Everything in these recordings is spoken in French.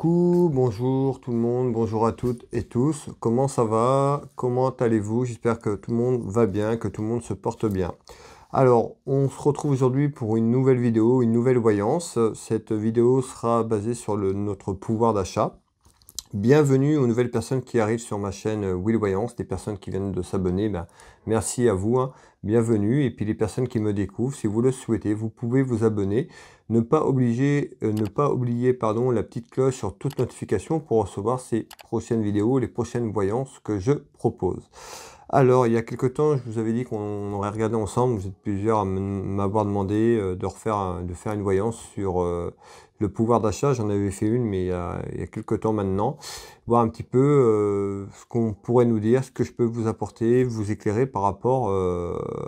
Coucou, bonjour tout le monde, bonjour à toutes et tous. Comment ça va Comment allez-vous J'espère que tout le monde va bien, que tout le monde se porte bien. Alors, on se retrouve aujourd'hui pour une nouvelle vidéo, une nouvelle voyance. Cette vidéo sera basée sur le, notre pouvoir d'achat. Bienvenue aux nouvelles personnes qui arrivent sur ma chaîne Will Voyance, des personnes qui viennent de s'abonner. Ben, merci à vous. Hein bienvenue. Et puis les personnes qui me découvrent, si vous le souhaitez, vous pouvez vous abonner. Ne pas, euh, ne pas oublier pardon, la petite cloche sur toute notification pour recevoir ces prochaines vidéos, les prochaines voyances que je propose. Alors, il y a quelques temps, je vous avais dit qu'on aurait regardé ensemble, vous êtes plusieurs à m'avoir demandé euh, de, refaire, de faire une voyance sur euh, le pouvoir d'achat. J'en avais fait une, mais il y, a, il y, a, quelques temps maintenant. Voir un petit peu euh, ce qu'on pourrait nous dire, ce que je peux vous apporter, vous éclairer par rapport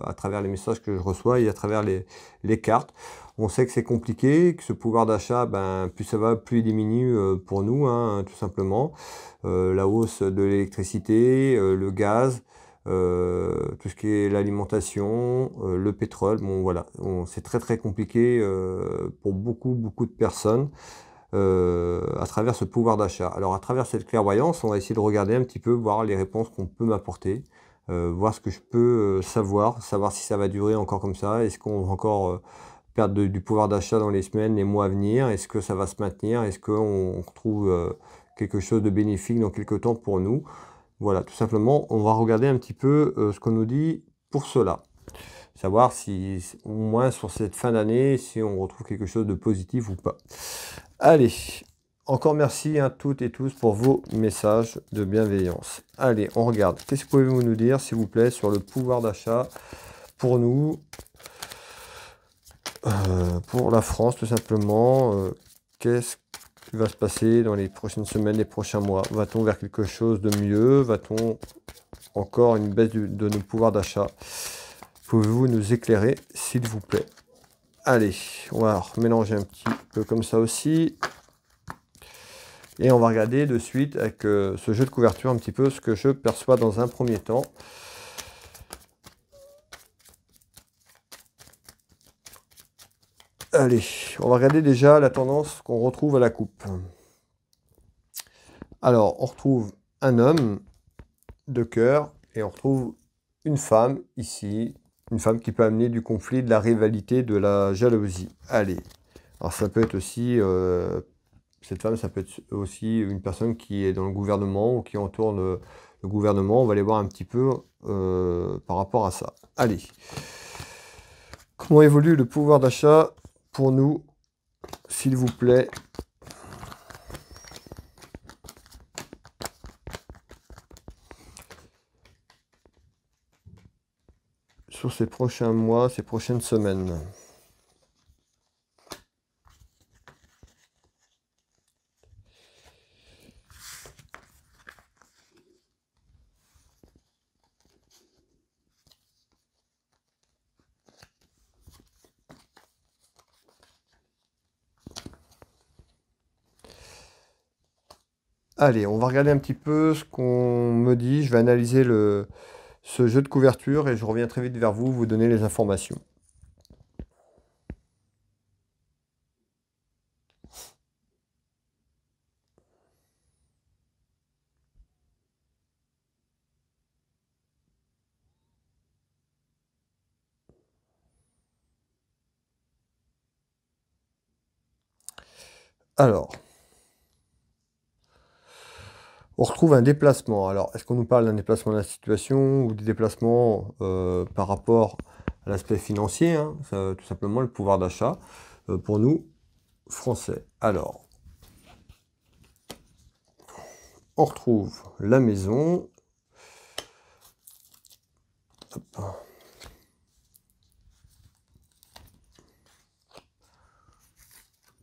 à travers les messages que je reçois et à travers les, les cartes. On sait que c'est compliqué, que ce pouvoir d'achat, ben, plus ça va, plus il diminue pour nous, hein, tout simplement. la hausse de l'électricité, le gaz, euh, tout ce qui est l'alimentation, euh, le pétrole. c'est très très compliqué euh, pour beaucoup beaucoup de personnes à travers ce pouvoir d'achat. Alors, à travers cette clairvoyance, on va essayer de regarder un petit peu, voir les réponses qu'on peut m'apporter, voir ce que je peux savoir, savoir si ça va durer encore comme ça, est-ce qu'on va encore perdre du pouvoir d'achat dans les semaines, les mois à venir, est-ce que ça va se maintenir, est-ce qu'on retrouve quelque chose de bénéfique dans quelques temps pour nous. Voilà, tout simplement, on va regarder un petit peu euh, ce qu'on nous dit pour cela. Savoir si, au moins sur cette fin d'année, si on retrouve quelque chose de positif ou pas. Allez, encore merci à toutes et tous pour vos messages de bienveillance. Allez, on regarde. Qu'est-ce que pouvez-vous nous dire, s'il vous plaît, sur le pouvoir d'achat pour nous, euh, pour la France, tout simplement euh, Qu'est-ce va se passer dans les prochaines semaines, les prochains mois Va-t-on vers quelque chose de mieux Va-t-on encore une baisse de, nos pouvoirs d'achat Pouvez-vous nous éclairer, s'il vous plaît Allez, on va mélanger un petit peu comme ça aussi. Et on va regarder de suite avec euh, ce jeu de couverture un petit peu ce que je perçois dans un premier temps. Allez, on va regarder déjà la tendance qu'on retrouve à la coupe. Alors, on retrouve un homme de cœur et on retrouve une femme ici, une femme qui peut amener du conflit, de la rivalité, de la jalousie. Allez, alors ça peut être aussi, euh, cette femme, ça peut être aussi une personne qui est dans le gouvernement ou qui entoure le, gouvernement. On va aller voir un petit peu euh, par rapport à ça. Allez. Comment évolue le pouvoir d'achat pour nous, s'il vous plaît. Sur ces prochains mois, ces prochaines semaines. Allez, on va regarder un petit peu ce qu'on me dit. Je vais analyser ce jeu de couverture et je reviens très vite vers vous, vous donner les informations. Alors, on retrouve un déplacement. Alors, est-ce qu'on nous parle d'un déplacement de la situation ou des déplacements euh, par rapport à l'aspect financier hein, Tout simplement, le pouvoir d'achat euh, pour nous, Français. Alors, on retrouve la maison.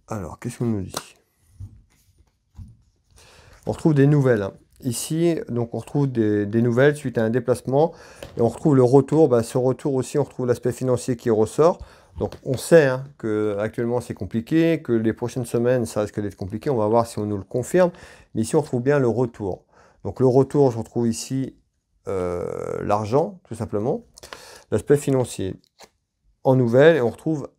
Alors, qu'est-ce qu'on nous dit on retrouve des nouvelles. Hein. Ici, donc on retrouve des, nouvelles suite à un déplacement et on retrouve le retour. Bah, ce retour aussi, on retrouve l'aspect financier qui ressort. Donc on sait qu'actuellement, hein, que actuellement c'est compliqué, que les prochaines semaines ça risque d'être compliqué. On va voir si on nous le confirme. Mais ici, on retrouve bien le retour. Donc le retour, je retrouve ici euh, l'argent, tout simplement. L'aspect financier en nouvelles et on retrouve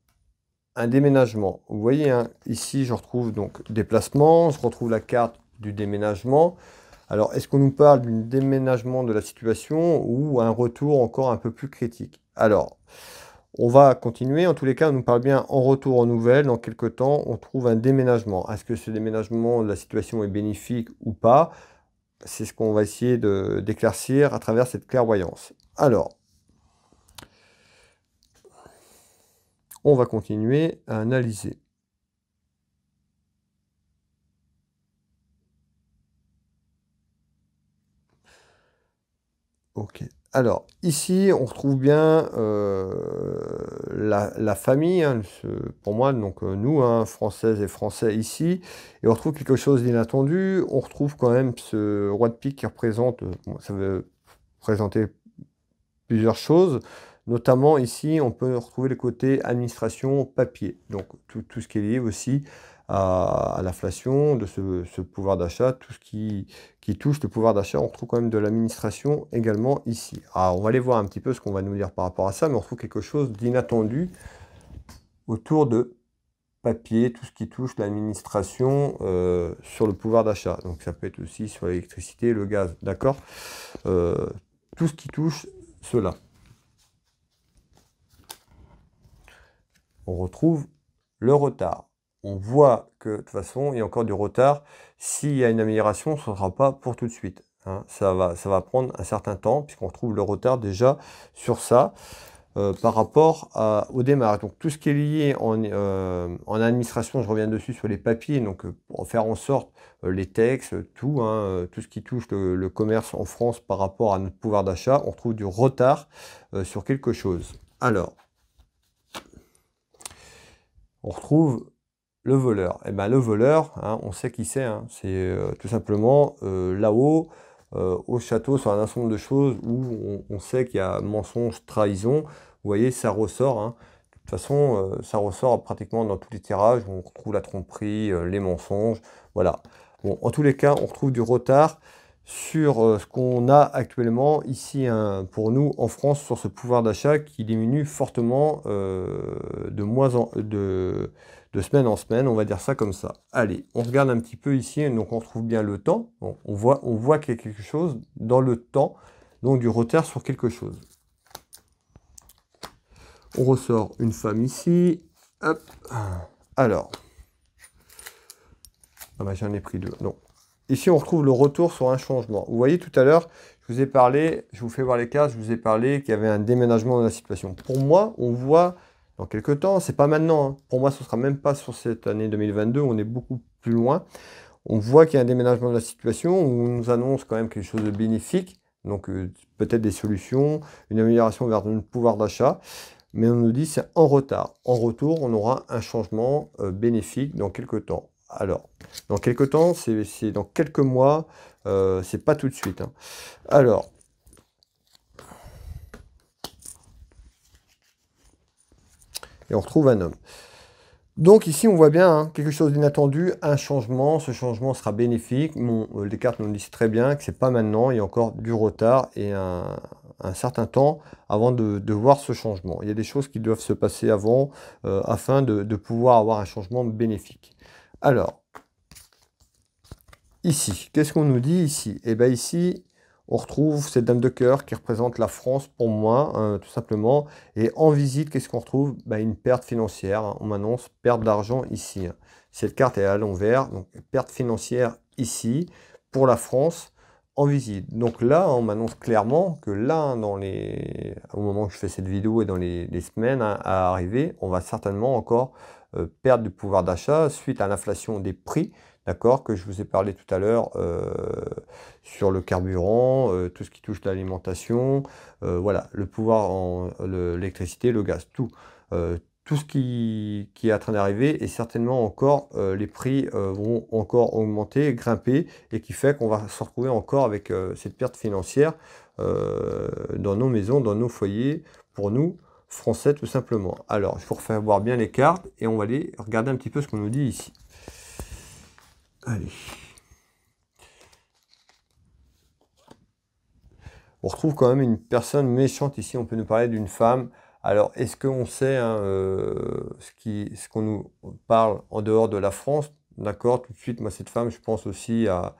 un déménagement. Vous voyez, hein, ici, je retrouve donc déplacement, je retrouve la carte du déménagement. Alors, est-ce qu'on nous parle d'un déménagement de la situation ou un retour encore un peu plus critique Alors, on va continuer. En tous les cas, on nous parle bien en retour en nouvelles. Dans quelques temps, on trouve un déménagement. Est-ce que ce déménagement de la situation est bénéfique ou pas C'est ce qu'on va essayer d'éclaircir à travers cette clairvoyance. Alors, on va continuer à analyser. Ok. Alors, ici, on retrouve bien euh, la, famille, hein, pour moi, donc euh, nous, hein, françaises et français ici, et on retrouve quelque chose d'inattendu, on retrouve quand même ce roi de pique qui représente, euh, ça veut présenter plusieurs choses, notamment ici, on peut retrouver le côté administration papier, donc tout, tout ce qui est lié aussi à, l'inflation, de ce, pouvoir d'achat, tout ce qui, touche le pouvoir d'achat. On retrouve quand même de l'administration également ici. Alors, on va aller voir un petit peu ce qu'on va nous dire par rapport à ça, mais on retrouve quelque chose d'inattendu autour de papier, tout ce qui touche l'administration euh, sur le pouvoir d'achat. Donc ça peut être aussi sur l'électricité, le gaz, d'accord euh, Tout ce qui touche cela. On retrouve le retard on voit que de toute façon, il y a encore du retard. S'il y a une amélioration, ce ne sera pas pour tout de suite. Hein. Ça, va, ça va prendre un certain temps, puisqu'on retrouve le retard déjà sur ça. Euh, par rapport au démarrage. Donc tout ce qui est lié en, euh, administration, je reviens dessus sur les papiers, donc euh, pour faire en sorte les textes, tout, hein, tout ce qui touche le, commerce en France par rapport à notre pouvoir d'achat, on retrouve du retard sur quelque chose. Alors, on retrouve le voleur. Et eh ben le voleur, hein, on sait qui c'est. Hein. c'est euh, tout simplement euh, là-haut, euh, au château, sur un ensemble de choses où on, sait qu'il y a mensonge, trahison. Vous voyez, ça ressort. Hein. De toute façon, ça ressort pratiquement dans tous les tirages. Où on retrouve la tromperie, les mensonges. Voilà. en tous les cas, on retrouve du retard sur ce qu'on a actuellement ici pour nous en France sur ce pouvoir d'achat qui diminue fortement de moins en de de semaine en semaine, on va dire ça comme ça. Allez, on regarde un petit peu ici, donc on retrouve bien le temps. on voit, qu'il y a quelque chose dans le temps, donc du retard sur quelque chose. On ressort une femme ici. Hop. Alors. Ah bah j'en ai pris deux. Non. Ici, on retrouve le retour sur un changement. Vous voyez tout à l'heure, je vous ai parlé, je vous fais voir les cases, je vous ai parlé qu'il y avait un déménagement de la situation. Pour moi, on voit dans quelques temps. C'est pas maintenant. Hein. Pour moi, ce sera même pas sur cette année 2022. On est beaucoup plus loin. On voit qu'il y a un déménagement de la situation. Où on nous annonce quand même quelque chose de bénéfique. Donc euh, peut-être des solutions, une amélioration vers le pouvoir d'achat. Mais on nous dit c'est en retard. En retour, on aura un changement euh, bénéfique dans quelques temps. Alors, dans quelques temps, c'est dans quelques mois, euh, c'est pas tout de suite. Hein. Alors, et on retrouve un homme. Donc ici, on voit bien hein, quelque chose d'inattendu, un changement. Ce changement sera bénéfique. Mon, les euh, cartes nous disent très bien que c'est pas maintenant. Il y a encore du retard et un, certain temps avant de, voir ce changement. Il y a des choses qui doivent se passer avant euh, afin de, de, pouvoir avoir un changement bénéfique. Alors, ici, qu'est-ce qu'on nous dit ici Eh bien ici, on retrouve cette dame de cœur qui représente la France pour moi, hein, tout simplement. Et en visite, qu'est-ce qu'on retrouve bah, Une perte financière. Hein. On m'annonce perte d'argent ici. Hein. Cette carte est à l'envers, donc perte financière ici pour la France en visite. Donc là, on m'annonce clairement que là, dans les... au moment où je fais cette vidéo et dans les, semaines à arriver, on va certainement encore euh, perdre du pouvoir d'achat suite à l'inflation des prix d'accord, que je vous ai parlé tout à l'heure euh, sur le carburant, euh, tout ce qui touche l'alimentation, euh, voilà, le pouvoir en l'électricité, le, gaz, tout. tout ce qui, qui, est en train d'arriver et certainement encore les prix vont encore augmenter, grimper et qui fait qu'on va se retrouver encore avec cette perte financière dans nos maisons, dans nos foyers, pour nous, français tout simplement. Alors, je vous refais voir bien les cartes et on va aller regarder un petit peu ce qu'on nous dit ici. Allez. On retrouve quand même une personne méchante ici. On peut nous parler d'une femme. Alors, est-ce qu'on sait hein, euh, ce qu'on nous parle en dehors de la France D'accord, tout de suite, moi, cette femme, je pense aussi à,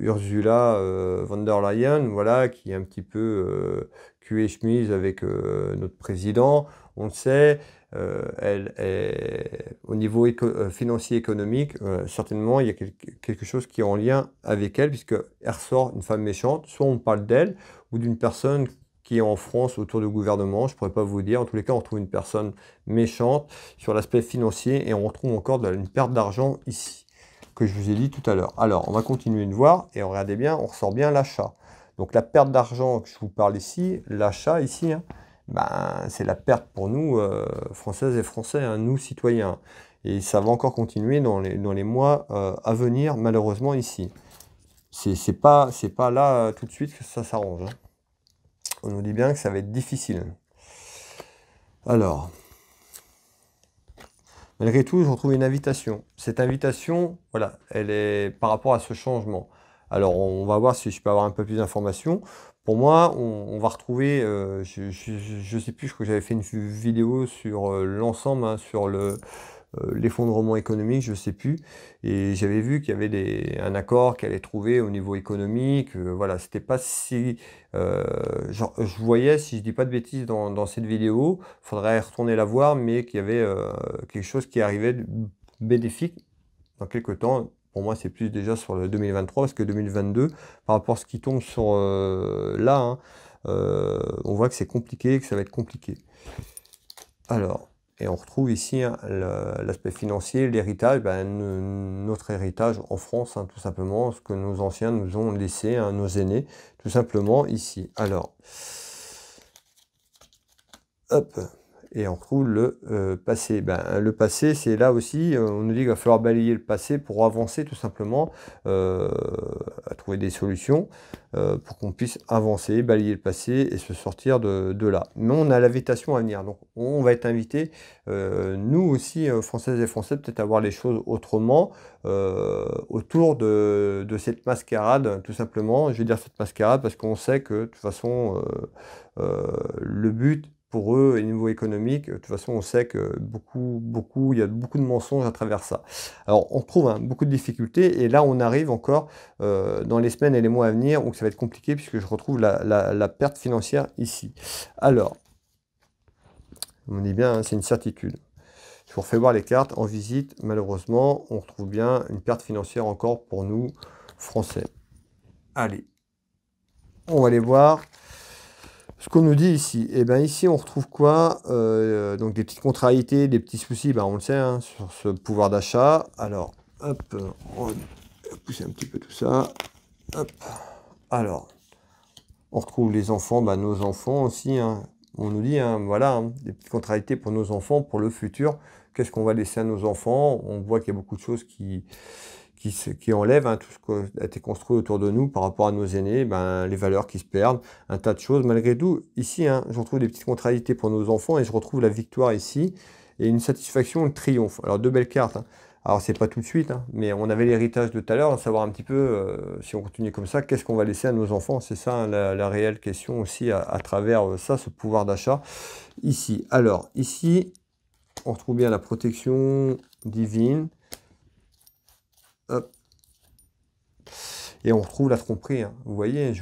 Ursula euh, von der Leyen, voilà, qui est un petit peu euh, et chemise avec euh, notre président, on le sait. Euh, elle est, au niveau euh, financier économique, euh, certainement il y a quelque chose qui est en lien avec elle, puisque ressort une femme méchante. Soit on parle d'elle ou d'une personne qui est en France autour du gouvernement, je ne pourrais pas vous dire. En tous les cas, on trouve une personne méchante sur l'aspect financier et on retrouve encore une perte d'argent ici, que je vous ai dit tout à l'heure. Alors, on va continuer de voir et regardez bien, on ressort bien l'achat. Donc la perte d'argent que je vous parle ici, l'achat ici, hein, ben, c'est la perte pour nous, euh, Françaises et Français, hein, nous, citoyens. Et ça va encore continuer dans les, mois euh, à venir, malheureusement, ici. C'est pas, pas là euh, tout de suite que ça s'arrange. Hein. On nous dit bien que ça va être difficile. Alors, malgré tout, je retrouve une invitation. Cette invitation, voilà, elle est par rapport à ce changement. Alors, on va voir si je peux avoir un peu plus d'informations. Pour moi, on, va retrouver, euh, je, ne sais plus, je crois que j'avais fait une vidéo sur euh, l'ensemble, hein, sur euh, l'effondrement économique, je ne sais plus. Et j'avais vu qu'il y avait des, un accord qui allait trouver au niveau économique. voilà, c'était pas si. je voyais, si je ne dis pas de bêtises dans, cette vidéo, il faudrait retourner la voir, mais qu'il y avait quelque chose qui arrivait bénéfique dans quelques temps pour moi, c'est plus déjà sur le 2023 parce que 2022, par rapport à ce qui tombe sur euh, là, hein, euh, on voit que c'est compliqué, que ça va être compliqué. Alors, et on retrouve ici hein, l'aspect financier, l'héritage, ben, notre héritage en France, hein, tout simplement, ce que nos anciens nous ont laissé, nos aînés, tout simplement ici. Alors, hop et on retrouve le euh, passé. Ben, le passé, c'est là aussi, euh, on nous dit qu'il va falloir balayer le passé pour avancer tout simplement, euh, à trouver des solutions pour qu'on puisse avancer, balayer le passé et se sortir de, là. Mais on a l'invitation à venir, donc on va être invité, nous aussi, Françaises et Français, peut-être à voir les choses autrement autour de, de, cette mascarade, tout simplement. Je vais dire cette mascarade parce qu'on sait que de toute façon, le but eux, et niveau économique, de toute façon, on sait que beaucoup, beaucoup, il y a beaucoup de mensonges à travers ça. Alors, on trouve hein, beaucoup de difficultés, et là, on arrive encore euh, dans les semaines et les mois à venir où ça va être compliqué, puisque je retrouve la, perte financière ici. Alors, on dit bien, hein, c'est une certitude. Je vous refais voir les cartes. En visite, malheureusement, on retrouve bien une perte financière encore pour nous, Français. Allez, on va les voir ce qu'on nous dit ici, et eh bien ici on retrouve quoi euh, Donc des petites contrariétés, des petits soucis, ben, on le sait, hein, sur ce pouvoir d'achat. Alors, hop, on va pousser un petit peu tout ça. Hop. Alors, on retrouve les enfants, ben, nos enfants aussi. Hein. On nous dit, hein, voilà, des petites contrariétés pour nos enfants, pour le futur. Qu'est-ce qu'on va laisser à nos enfants On voit qu'il y a beaucoup de choses qui, qui, enlève hein, tout ce qui a été construit autour de nous par rapport à nos aînés, ben, les valeurs qui se perdent, un tas de choses. Malgré tout, ici, j'en hein, je retrouve des petites contrariétés pour nos enfants et je retrouve la victoire ici et une satisfaction, le triomphe. Alors, deux belles cartes. Hein. Alors, c'est pas tout de suite, mais on avait l'héritage de tout à l'heure, savoir un petit peu, euh, si on continue comme ça, qu'est-ce qu'on va laisser à nos enfants. C'est ça la, réelle question aussi à, travers euh, ça, ce pouvoir d'achat ici. Alors, ici, on retrouve bien la protection divine et on retrouve la tromperie. Hein. Vous voyez,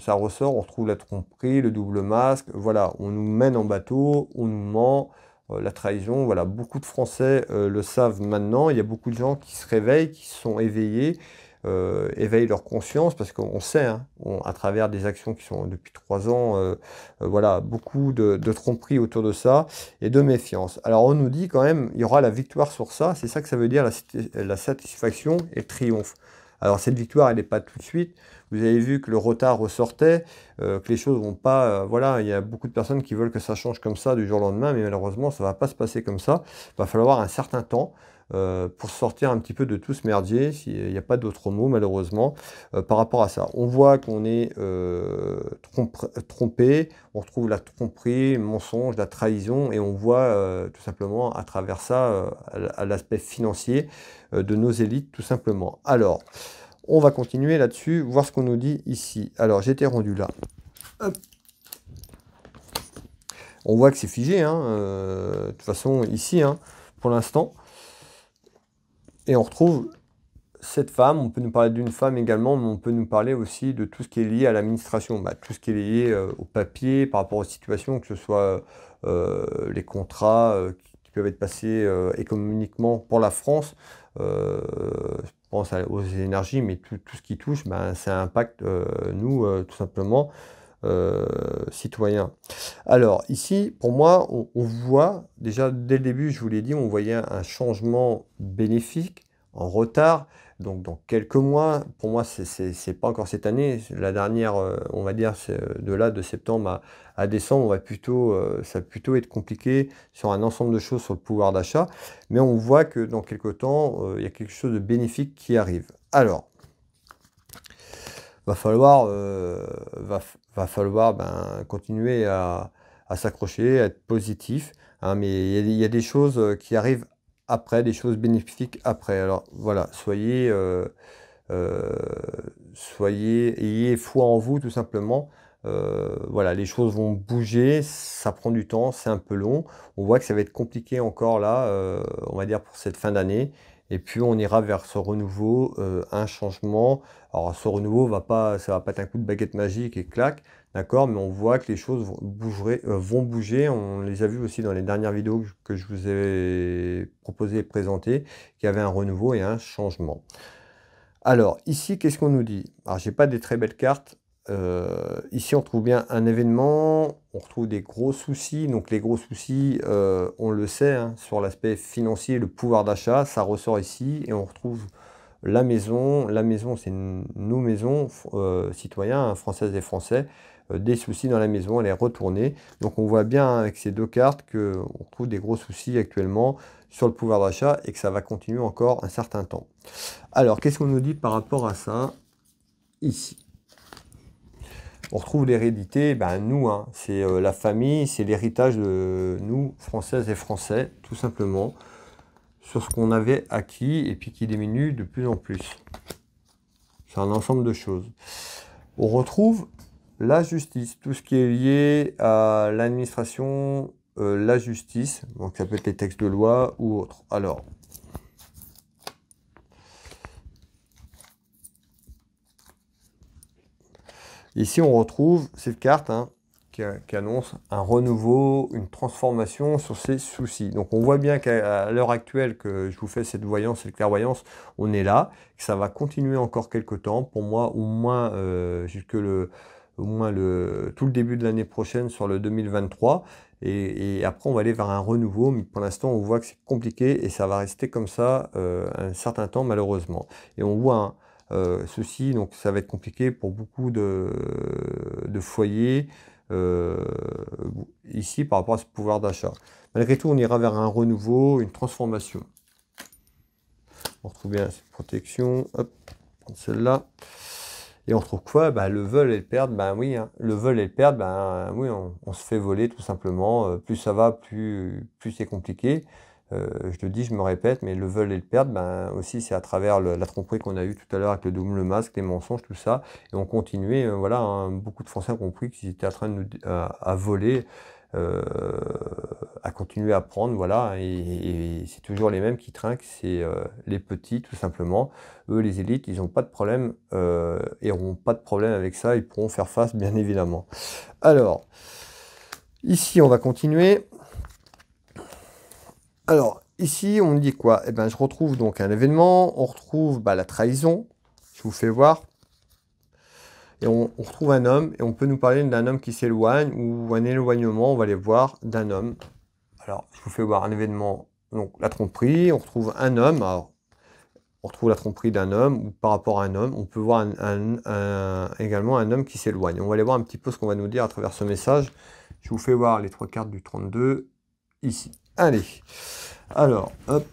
ça ressort, on retrouve la tromperie, le double masque. Voilà, on nous mène en bateau, on nous ment, euh, la trahison. Voilà, beaucoup de Français euh, le savent maintenant. Il y a beaucoup de gens qui se réveillent, qui sont éveillés Éveiller euh, éveillent leur conscience, parce qu'on sait, hein, à travers des actions qui sont depuis trois ans, euh, euh, voilà, beaucoup de, tromperies autour de ça et de méfiance. Alors on nous dit quand même, il y aura la victoire sur ça, c'est ça que ça veut dire la, satisfaction et le triomphe. Alors cette victoire, elle n'est pas tout de suite. Vous avez vu que le retard ressortait, que les choses vont pas. voilà, il y a beaucoup de personnes qui veulent que ça change comme ça du jour au lendemain, mais malheureusement, ça va pas se passer comme ça. Il va falloir un certain temps. Euh, pour sortir un petit peu de tout ce merdier, s'il euh, n'y a pas d'autre mot malheureusement, euh, par rapport à ça. On voit qu'on est trompé, on retrouve la tromperie, mensonge, la trahison, et on voit tout simplement à travers ça, à l'aspect financier de nos élites, tout simplement. Alors, on va continuer là-dessus, voir ce qu'on nous dit ici. Alors, j'étais rendu là. On voit que c'est figé, hein, de toute façon, ici, hein, pour l'instant. Et on retrouve cette femme, on peut nous parler d'une femme également, mais on peut nous parler aussi de tout ce qui est lié à l'administration, bah, tout ce qui est lié euh, au papier par rapport aux situations, que ce soit euh, les contrats euh, qui peuvent être passés économiquement pour la France, je pense aux énergies, mais tout, ce qui touche, bah, ça impacte nous tout simplement citoyens. Euh, citoyen. Alors ici, pour moi, on, voit, déjà dès le début, je vous l'ai dit, on voyait un changement bénéfique en retard. Donc dans quelques mois, pour moi, c'est pas encore cette année. La dernière, euh, on va dire, euh, de là, de septembre à, décembre, on va plutôt, ça va plutôt être compliqué sur un ensemble de choses sur le pouvoir d'achat. Mais on voit que dans quelques temps, il y a quelque chose de bénéfique qui arrive. Alors, va falloir, va, va falloir ben, continuer à, s'accrocher, à être positif. Hein, mais il y, a des choses euh, qui arrivent après, des choses bénéfiques après. Alors voilà, soyez, euh, euh, soyez, ayez foi en vous tout simplement. voilà, les choses vont bouger, ça prend du temps, c'est un peu long. On voit que ça va être compliqué encore là, on va dire pour cette fin d'année et puis on ira vers ce renouveau, euh, un changement. Alors ce renouveau va pas, ça va pas être un coup de baguette magique et clac, d'accord, mais on voit que les choses vont bouger, euh, vont bouger. On les a vus aussi dans les dernières vidéos que je vous ai proposées et présentées, qu'il y avait un renouveau et un changement. Alors ici, qu'est-ce qu'on nous dit Alors j'ai pas des très belles cartes, euh, ici, on trouve bien un événement, on retrouve des gros soucis. Donc, les gros soucis, euh, on le sait, hein, sur l'aspect financier, le pouvoir d'achat, ça ressort ici et on retrouve la maison. La maison, c'est nos maisons, euh, citoyens, hein, françaises et français, des soucis dans la maison, elle est retournée. Donc, on voit bien hein, avec ces deux cartes qu'on retrouve des gros soucis actuellement sur le pouvoir d'achat et que ça va continuer encore un certain temps. Alors, qu'est-ce qu'on nous dit par rapport à ça ici on retrouve l'hérédité, ben nous, hein. c'est euh, la famille, c'est l'héritage de nous, Françaises et Français, tout simplement, sur ce qu'on avait acquis et puis qui diminue de plus en plus. C'est un ensemble de choses. On retrouve la justice, tout ce qui est lié à l'administration, euh, la justice, donc ça peut être les textes de loi ou autre. Alors, Ici, on retrouve cette carte hein, euh, qui, annonce un renouveau, une transformation sur ses soucis. Donc, on voit bien qu'à l'heure actuelle que je vous fais cette voyance, cette clairvoyance, on est là, que ça va continuer encore quelques temps. Pour moi, au moins euh, jusque le au moins le, tout le début de l'année prochaine sur le 2023. Et, après, on va aller vers un renouveau. Mais pour l'instant, on voit que c'est compliqué et ça va rester comme ça euh, un certain temps, malheureusement. Et on voit un, hein, euh, ceci, donc ça va être compliqué pour beaucoup de, foyers euh, ici par rapport à ce pouvoir d'achat. Malgré tout, on ira vers un renouveau, une transformation. On retrouve bien cette protection, hop, celle-là. Et on retrouve quoi bah, Le vol et le perdre, ben oui, hein. le vol et le perdre, ben oui, on, se fait voler tout simplement. Euh, plus ça va, plus c'est compliqué. Euh, je le dis, je me répète, mais le veulent et le perdre, ben, aussi c'est à travers la tromperie qu'on a eue tout à l'heure avec le double, le masque, les mensonges, tout ça. Et on continuait, euh, voilà, hein, beaucoup de Français ont compris qu'ils étaient en train de nous, à, voler. Euh, à continuer à prendre, voilà, et, c'est toujours les mêmes qui trinquent, c'est les petits tout simplement. Eux, les élites, ils n'ont pas de problème et n'auront pas de problème avec ça, ils pourront faire face bien évidemment. Alors, ici on va continuer. Alors, ici, on dit quoi Eh bien, je retrouve donc un événement, on retrouve bah, la trahison, je vous fais voir. Et on, retrouve un homme, et on peut nous parler d'un homme qui s'éloigne, ou un éloignement, on va les voir, d'un homme. Alors, je vous fais voir un événement, donc la tromperie, on retrouve un homme, alors, on retrouve la tromperie d'un homme, ou par rapport à un homme, on peut voir également un homme qui s'éloigne. On va aller voir un petit peu ce qu'on va nous dire à travers ce message. Je vous fais voir les trois cartes du 32 ici. Allez, alors, hop.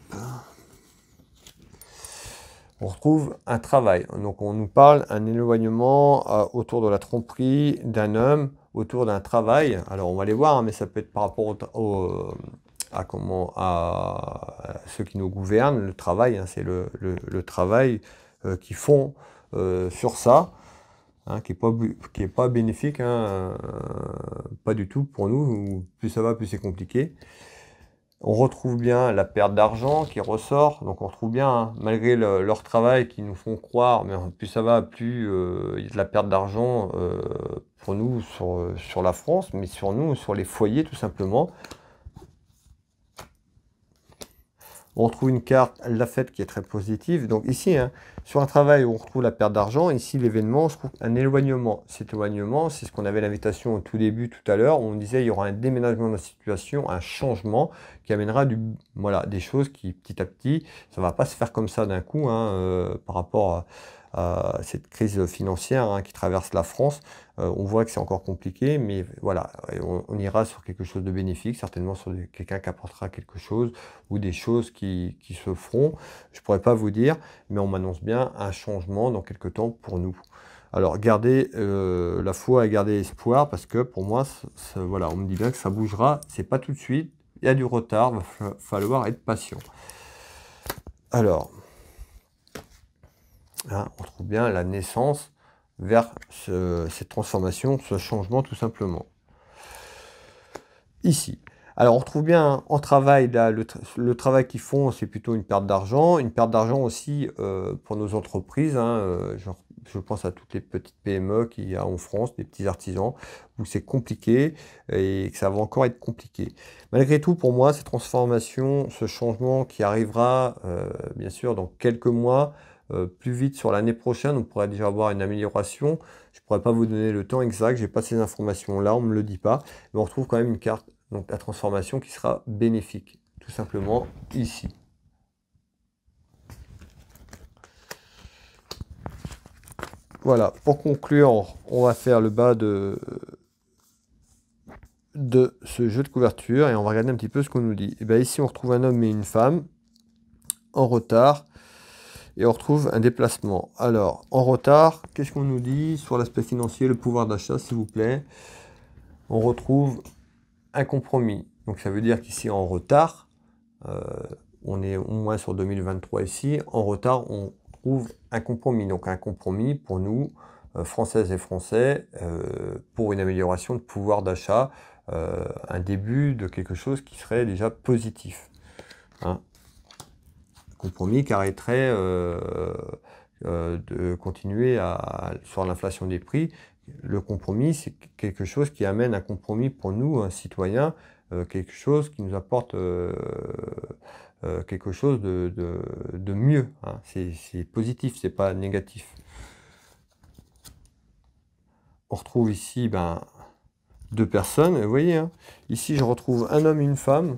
On retrouve un travail. Donc on nous parle un éloignement euh, autour de la tromperie d'un homme, autour d'un travail. Alors on va aller voir, hein, mais ça peut être par rapport euh, à comment à ceux qui nous gouvernent, le travail, hein, c'est le, travail euh, qu'ils font sur ça. Hein, qui n'est pas, pas bénéfique, pas du tout pour nous. Plus ça va, plus c'est compliqué. On retrouve bien la perte d'argent qui ressort, donc on retrouve bien, hein, malgré leur travail qui nous font croire, mais plus ça va, plus euh, il y a de la perte d'argent euh, pour nous sur, sur, la France, mais sur nous, sur les foyers tout simplement. on retrouve une carte, la fête qui est très positive. Donc ici, hein, sur un travail on retrouve la perte d'argent, ici l'événement, on se trouve un éloignement. Cet éloignement, c'est ce qu'on avait l'invitation au tout début, tout à l'heure, on disait il y aura un déménagement de la situation, un changement qui amènera du, voilà, des choses qui petit à petit, ça ne va pas se faire comme ça d'un coup hein, euh, par rapport à euh, cette crise financière hein, qui traverse la France. Euh, on voit que c'est encore compliqué, mais voilà, on, ira sur quelque chose de bénéfique, certainement sur quelqu'un qui apportera quelque chose ou des choses qui, se feront. Je pourrais pas vous dire, mais on m'annonce bien un changement dans quelques temps pour nous. Alors, gardez euh, la foi et gardez espoir parce que pour moi, voilà, on me dit bien que ça bougera. C'est pas tout de suite. Il y a du retard. il Va falloir être patient. Alors, Hein, on trouve bien la naissance vers cette transformation, ce changement tout simplement. Ici. Alors on retrouve bien hein, en travail, le, travail qu'ils font, c'est plutôt une perte d'argent. Une perte d'argent aussi euh, pour nos entreprises. Hein, euh, genre, je pense à toutes les petites PME qu'il y a en France, des petits artisans, où c'est compliqué et que ça va encore être compliqué. Malgré tout, pour moi, cette transformation, ce changement qui arrivera, euh, bien sûr, dans quelques mois, euh, plus vite sur l'année prochaine, on pourrait déjà avoir une amélioration. Je ne pourrais pas vous donner le temps exact, je n'ai pas ces informations-là, on ne me le dit pas. Mais on retrouve quand même une carte, donc la transformation qui sera bénéfique, tout simplement ici. Voilà, pour conclure, on va faire le bas de, de ce jeu de couverture et on va regarder un petit peu ce qu'on nous dit. Et eh bien ici, on retrouve un homme et une femme en retard et on retrouve un déplacement. Alors, en retard, qu'est-ce qu'on nous dit sur l'aspect financier, le pouvoir d'achat, s'il vous plaît On retrouve un compromis. Donc ça veut dire qu'ici, en retard, euh, on est au moins sur 2023 ici, en retard, on trouve un compromis. Donc un compromis pour nous, euh, Françaises et Français, euh, pour une amélioration de pouvoir d'achat, un début de quelque chose qui serait déjà positif. Hein compromis qui arrêterait euh, euh, de continuer à, sur l'inflation des prix. Le compromis, c'est quelque chose qui amène un compromis pour nous, un citoyen, euh, quelque chose qui nous apporte quelque chose de, mieux. Hein. C'est positif, c'est pas négatif. On retrouve ici ben, deux personnes, vous voyez, hein. ici je retrouve un homme et une femme,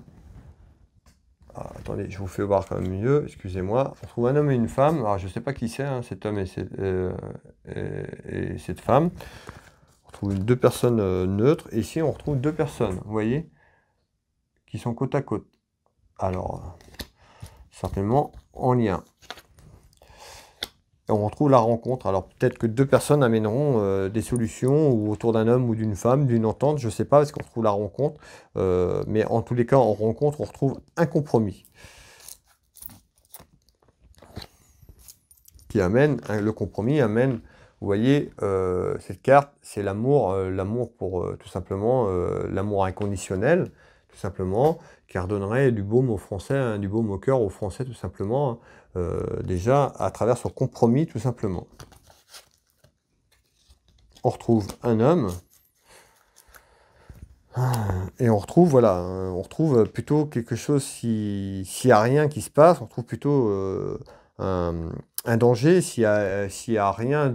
ah, attendez, je vous fais voir quand même mieux, excusez-moi. On trouve un homme et une femme. Alors, je ne sais pas qui c'est, hein, cet homme euh, et, cette, femme. On trouve deux personnes euh, neutres. Et ici, on retrouve deux personnes, vous voyez, qui sont côte à côte. Alors, certainement en lien on retrouve la rencontre. Alors peut-être que deux personnes amèneront euh, des solutions ou autour d'un homme ou d'une femme, d'une entente, je ne sais pas, parce qu'on retrouve la rencontre. Euh, mais en tous les cas, en rencontre, on retrouve un compromis qui amène, hein, le compromis amène, vous voyez, euh, cette carte, c'est l'amour, l'amour pour tout simplement l'amour inconditionnel simplement, qui redonnerait du baume au Français, hein, du baume au cœur au Français, tout simplement, hein, euh, déjà à travers son compromis, tout simplement. On retrouve un homme, et on retrouve, voilà, hein, on retrouve plutôt quelque chose, s'il n'y a rien qui se passe, on retrouve plutôt euh, un, danger, s'il n'y a, si rien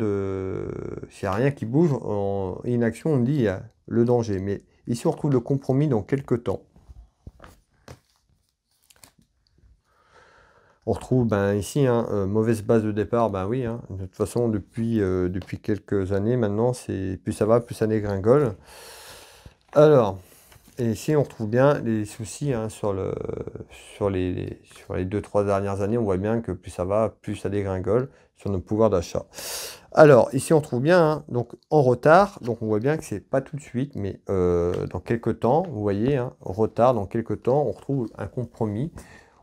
rien qui bouge, en inaction, on dit le danger. Mais ici, on retrouve le compromis dans quelques temps. On retrouve ben, ici, un hein, euh, mauvaise base de départ, ben oui, hein. de toute façon, depuis, euh, depuis quelques années maintenant, c'est plus ça va, plus ça dégringole. Alors, et ici, on retrouve bien les soucis hein, sur, le, sur, les, sur les deux, trois dernières années. On voit bien que plus ça va, plus ça dégringole sur nos pouvoirs d'achat. Alors, ici, on trouve bien, donc en retard. Donc, on voit bien que c'est pas tout de suite, mais euh, dans quelques temps, vous voyez, retard, dans quelques temps, on retrouve un compromis.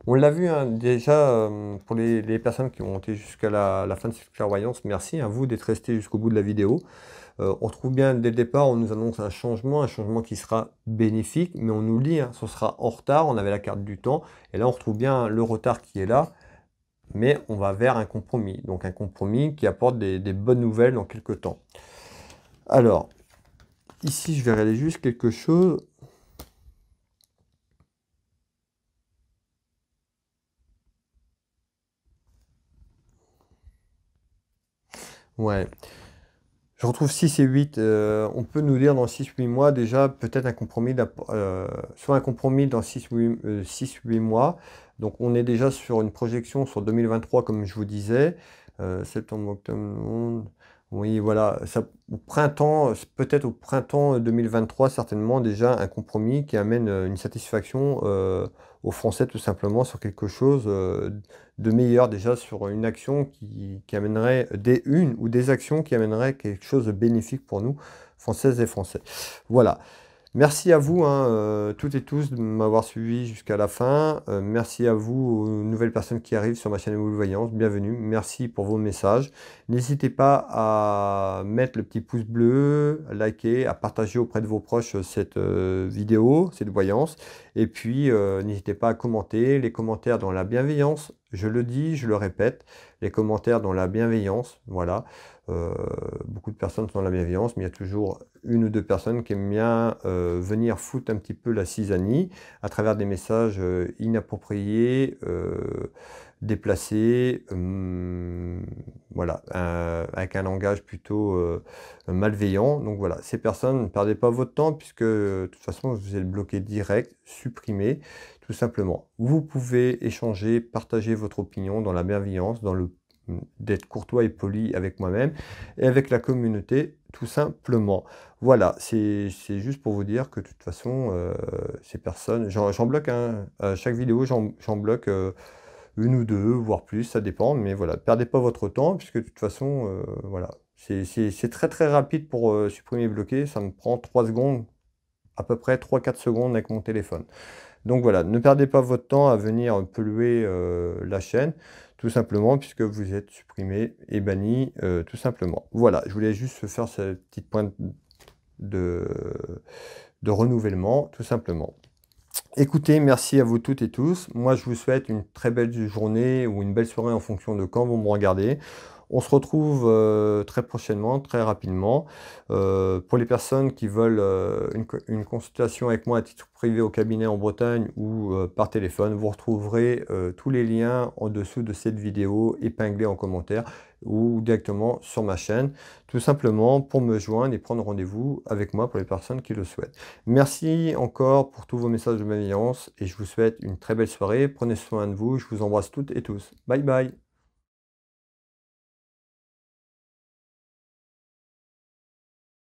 On l'a vu hein, déjà euh, pour les, personnes qui ont été jusqu'à la, fin de cette clairvoyance, merci à vous d'être resté jusqu'au bout de la vidéo. Euh, on trouve bien dès le départ, on nous annonce un changement, un changement qui sera bénéfique, mais on nous lit, hein, ce sera en retard, on avait la carte du temps, et là on retrouve bien le retard qui est là, mais on va vers un compromis, donc un compromis qui apporte des, bonnes nouvelles dans quelques temps. Alors, ici je vais regarder juste quelque chose, Ouais. Je retrouve 6 et 8. Euh, on peut nous dire dans 6-8 mois déjà peut-être un compromis, euh, soit un compromis dans 6-8 euh, mois. Donc on est déjà sur une projection sur 2023 comme je vous disais. Euh, septembre, octobre, oui, voilà. Ça, au printemps, peut-être au printemps 2023, euh, certainement déjà un compromis qui amène euh, une satisfaction euh, aux Français tout simplement sur quelque chose de meilleur, déjà sur une action qui, amènerait des une ou des actions qui amèneraient quelque chose de bénéfique pour nous, Françaises et Français. Voilà. Merci à vous, hein, euh, toutes et tous, de m'avoir suivi jusqu'à la fin. Euh, merci à vous, aux nouvelles personnes qui arrivent sur ma chaîne Voyance. Bienvenue. Merci pour vos messages. N'hésitez pas à mettre le petit pouce bleu, à liker, à partager auprès de vos proches euh, cette vidéo, cette voyance. Et puis, n'hésitez pas à commenter les commentaires dans la bienveillance. Je le dis, je le répète, les commentaires dans la bienveillance. Voilà. beaucoup de personnes sont dans la bienveillance, mais il y a toujours une ou deux personnes qui aiment bien euh, venir foutre un petit peu la cisanie à travers des messages euh, inappropriés, euh, déplacés, hum, voilà, avec un langage plutôt malveillant. Donc voilà, ces personnes, ne perdez pas votre temps puisque de toute façon vous êtes bloqué direct, supprimé, tout simplement. Vous pouvez échanger, partager votre opinion dans la bienveillance, dans le d'être courtois et poli avec moi-même et avec la communauté tout simplement. Voilà, c'est juste pour vous dire que de toute façon, euh, ces personnes, j'en bloque, un. Hein. à chaque vidéo, j'en bloque euh, une ou deux, voire plus, ça dépend, mais voilà, perdez pas votre temps, puisque de toute façon, euh, voilà, c'est très très rapide pour supprimer et bloquer, ça me prend 3 secondes, à peu près 3-4 secondes avec mon téléphone. Donc voilà, ne perdez pas votre temps à venir polluer la chaîne, tout simplement puisque vous êtes supprimé et banni tout simplement. Voilà, je voulais juste faire cette petite pointe de, renouvellement, tout simplement. Écoutez, merci à vous toutes et tous. Moi, je vous souhaite une très belle journée ou une belle soirée en fonction de quand vous me regardez. On se retrouve euh, très prochainement, très rapidement. Euh, pour les personnes qui veulent euh, une, une, consultation avec moi à titre privé au cabinet en Bretagne ou par téléphone, vous retrouverez tous les liens en dessous de cette vidéo épinglés en commentaire ou directement sur ma chaîne, tout simplement pour me joindre et prendre rendez-vous avec moi pour les personnes qui le souhaitent. Merci encore pour tous vos messages de bienveillance et je vous souhaite une très belle soirée. Prenez soin de vous, je vous embrasse toutes et tous. Bye bye